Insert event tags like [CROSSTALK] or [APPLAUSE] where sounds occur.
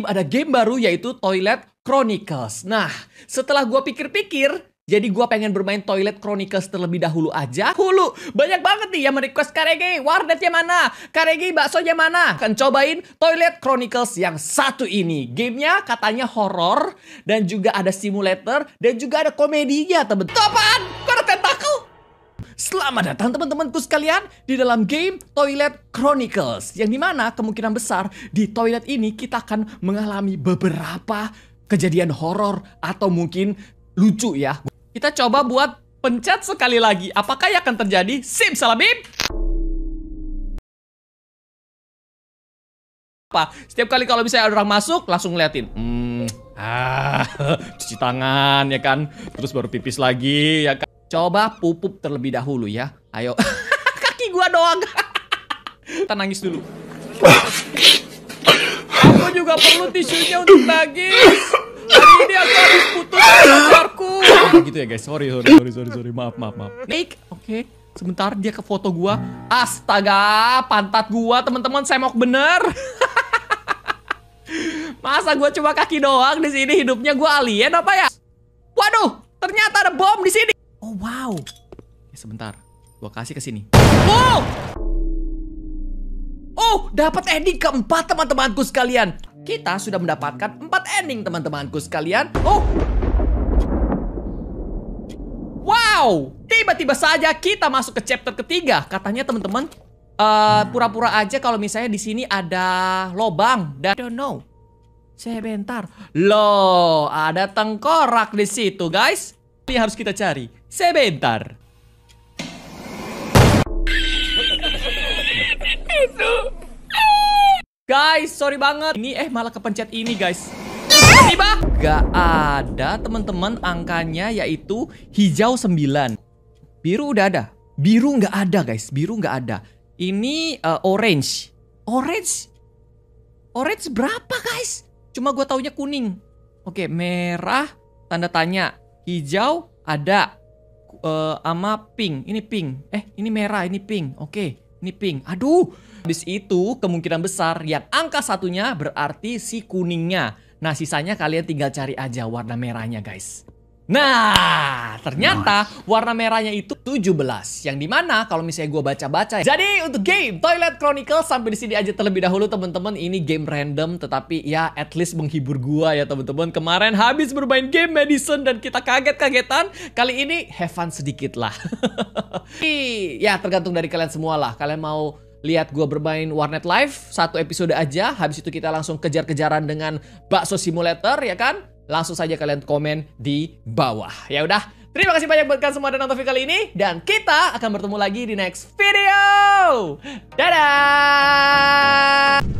Steam ada game baru yaitu Toilet Chronicles. Nah, setelah gue pikir-pikir, jadi gue pengen bermain Toilet Chronicles terlebih dahulu aja. Hulu, banyak banget nih yang merequest Karege. Warnetnya mana? Karege baksonya mana? Akan cobain Toilet Chronicles yang satu ini. Gamenya katanya horror dan juga ada simulator dan juga ada komedinya temen. Topan! Selamat datang teman-temanku sekalian di dalam game Toilet Chronicles Yang dimana kemungkinan besar di toilet ini kita akan mengalami beberapa kejadian horor atau mungkin lucu ya Kita coba buat pencet sekali lagi Apakah yang akan terjadi? Sim salabim. Apa? Setiap kali kalau misalnya ada orang masuk langsung ngeliatin Hmm, ah, [LAUGHS] cuci tangan ya kan Terus baru pipis lagi ya kan Coba pupuk terlebih dahulu ya. Ayo. [LAUGHS] Kaki gua doang. Kita [LAUGHS] nangis dulu. Aku juga perlu tisunya untuk nangis. Hari ini aku harus putus pacarku. Gitu ya guys. Sorry, sorry, sorry, sorry, sorry. Maaf, maaf, maaf. Nick, oke. Okay. Sebentar dia ke foto gua. Astaga, pantat gua teman-teman semok bener. [LAUGHS] Masa gua cuma kaki doang di sini hidupnya gua alien apa ya? Oh wow. Ya, sebentar, gua kasih ke sini. Wow. Oh, dapat ending keempat teman-temanku sekalian. Kita sudah mendapatkan empat ending teman-temanku sekalian. Oh. Wow, tiba-tiba saja kita masuk ke chapter ketiga. Katanya teman-teman pura eh, pura-pura aja kalau misalnya di sini ada lobang dan don't know. Sebentar. Loh, ada tengkorak di situ, guys harus kita cari. Sebentar. Itu. Guys, sorry banget. Ini eh malah kepencet ini, guys. Tiba gak ada teman-teman angkanya yaitu hijau 9. Biru udah ada. Biru nggak ada, guys. Biru nggak ada. Ini uh, orange. Orange. Orange berapa, guys? Cuma gue taunya kuning. Oke, merah tanda tanya hijau ada uh, eh, ama pink. Ini pink. Eh, ini merah, ini pink. Oke, okay, ini pink. Aduh. Habis itu kemungkinan besar yang angka satunya berarti si kuningnya. Nah, sisanya kalian tinggal cari aja warna merahnya, guys. Nah, ternyata warna merahnya itu 17. Yang dimana kalau misalnya gue baca-baca. Ya. Jadi untuk game Toilet Chronicle sampai di sini aja terlebih dahulu teman-teman. Ini game random tetapi ya at least menghibur gue ya teman-teman. Kemarin habis bermain game Medicine dan kita kaget-kagetan. Kali ini have fun sedikit lah. [LAUGHS] ya tergantung dari kalian semua lah. Kalian mau lihat gue bermain Warnet Live satu episode aja. Habis itu kita langsung kejar-kejaran dengan bakso simulator ya kan langsung saja kalian komen di bawah. Ya udah, terima kasih banyak buat kalian semua dan nonton video kali ini dan kita akan bertemu lagi di next video. Dadah.